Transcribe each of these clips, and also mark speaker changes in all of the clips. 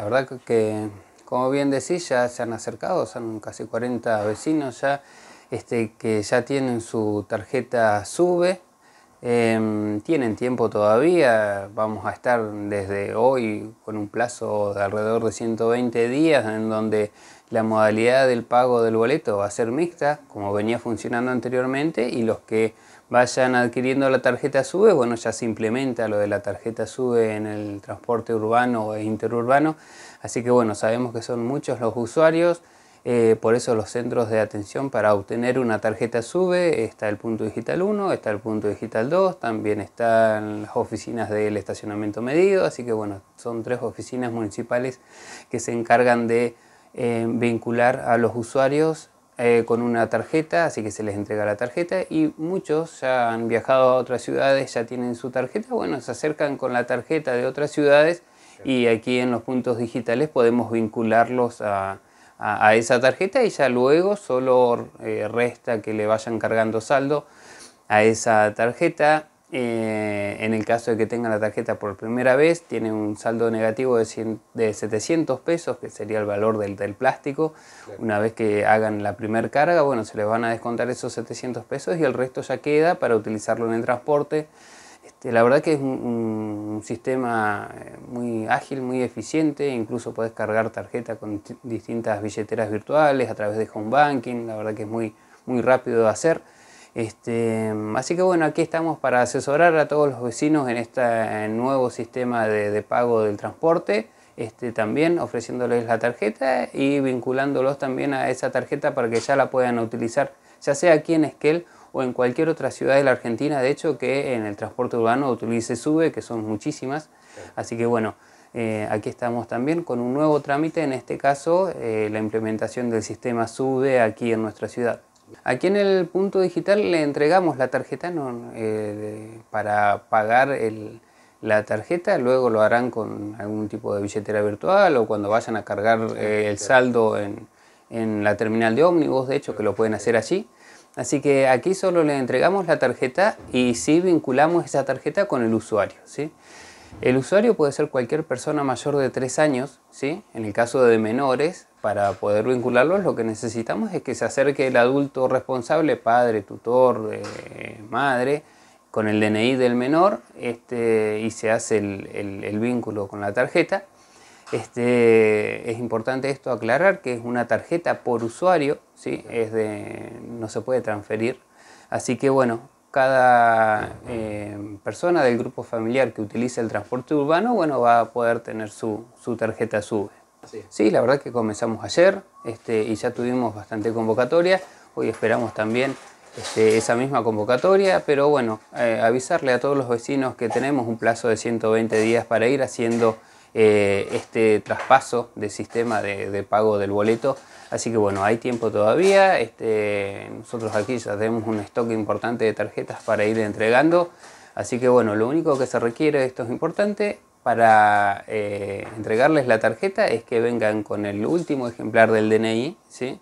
Speaker 1: la verdad que, como bien decís, ya se han acercado, son casi 40 vecinos ya, este, que ya tienen su tarjeta SUBE, Em, tienen tiempo todavía, vamos a estar desde hoy con un plazo de alrededor de 120 días en donde la modalidad del pago del boleto va a ser mixta, como venía funcionando anteriormente, y los que vayan adquiriendo la tarjeta SUBE, bueno, ya se implementa lo de la tarjeta SUBE en el transporte urbano e interurbano, así que bueno, sabemos que son muchos los usuarios. Eh, por eso los centros de atención para obtener una tarjeta SUBE, está el punto digital 1, está el punto digital 2, también están las oficinas del estacionamiento medido, así que bueno, son tres oficinas municipales que se encargan de eh, vincular a los usuarios eh, con una tarjeta, así que se les entrega la tarjeta y muchos ya han viajado a otras ciudades, ya tienen su tarjeta, bueno, se acercan con la tarjeta de otras ciudades y aquí en los puntos digitales podemos vincularlos a a, esa tarjeta y ya luego solo eh, resta que le vayan cargando saldo a esa tarjeta. Eh, en el caso de que tengan la tarjeta por primera vez, tiene un saldo negativo de, 700 pesos, que sería el valor del, plástico. Una vez que hagan la primera carga, bueno, se les van a descontar esos 700 pesos y el resto ya queda para utilizarlo en el transporte este, la verdad que es un, sistema eh, muy ágil, muy eficiente, incluso puedes cargar tarjeta con distintas billeteras virtuales a través de home banking, la verdad que es muy, muy rápido de hacer. Este, así que bueno, aquí estamos para asesorar a todos los vecinos en este nuevo sistema de, pago del transporte. Este, también ofreciéndoles la tarjeta y vinculándolos también a esa tarjeta para que ya la puedan utilizar, ya sea aquí en Esquel o en cualquier otra ciudad de la Argentina, de hecho, que en el transporte urbano utilice SUBE, que son muchísimas. Así que bueno, eh, aquí estamos también con un nuevo trámite, en este caso eh, la implementación del sistema SUBE aquí en nuestra ciudad. Aquí en el punto digital le entregamos la tarjeta eh, para pagar la tarjeta, luego lo harán con algún tipo de billetera virtual o cuando vayan a cargar el saldo en la terminal de ómnibus, de hecho, que lo pueden hacer allí. Así que aquí solo le entregamos la tarjeta y sí vinculamos esa tarjeta con el usuario. El usuario puede ser cualquier persona mayor de 3 años, en el caso de menores, para poder vincularlos lo que necesitamos es que se acerque el adulto responsable, padre, tutor, eh, madre, con el DNI del menor este, y se hace el vínculo con la tarjeta. Este, es importante esto aclarar que es una tarjeta por usuario, ¿sí? es no se puede transferir. Así que bueno, cada eh, persona del grupo familiar que utilice el transporte urbano bueno, va a poder tener su, tarjeta SUBE. Sí. la verdad que comenzamos ayer este, y ya tuvimos bastante convocatoria. Hoy esperamos también este, esa misma convocatoria, pero bueno, eh, avisarle a todos los vecinos que tenemos un plazo de 120 días para ir haciendo eh, este traspaso del sistema de, pago del boleto. Así que bueno, hay tiempo todavía. Este, nosotros aquí ya tenemos un stock importante de tarjetas para ir entregando. Así que bueno, lo único que se requiere, esto es importante, para eh, entregarles la tarjeta es que vengan con el último ejemplar del DNI, ¿sí?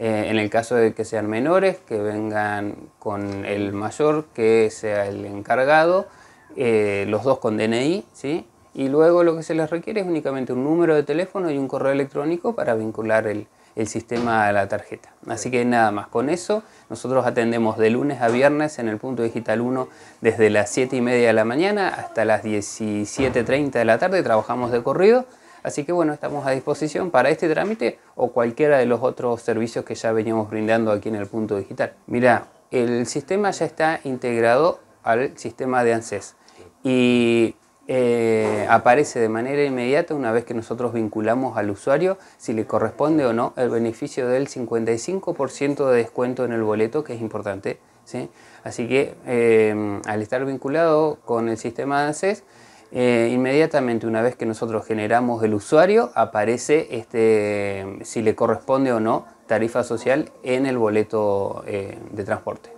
Speaker 1: Eh, en el caso de que sean menores, que vengan con el mayor, que sea el encargado, los dos con DNI, ¿sí? y luego lo que se les requiere es únicamente un número de teléfono y un correo electrónico para vincular el, sistema a la tarjeta. Así que nada más, con eso nosotros atendemos de lunes a viernes en el punto digital 1 desde las 7 y media de la mañana hasta las 17.30 de la tarde, trabajamos de corrido. Así que bueno, estamos a disposición para este trámite o cualquiera de los otros servicios que ya veníamos brindando aquí en el punto digital. Mira, el sistema ya está integrado al sistema de ANSES y eh, aparece de manera inmediata una vez que nosotros vinculamos al usuario si le corresponde o no el beneficio del 55% de descuento en el boleto, que es importante. ¿sí? Así que eh, al estar vinculado con el sistema de ANSES, eh, inmediatamente una vez que nosotros generamos el usuario, aparece este, si le corresponde o no tarifa social en el boleto de transporte.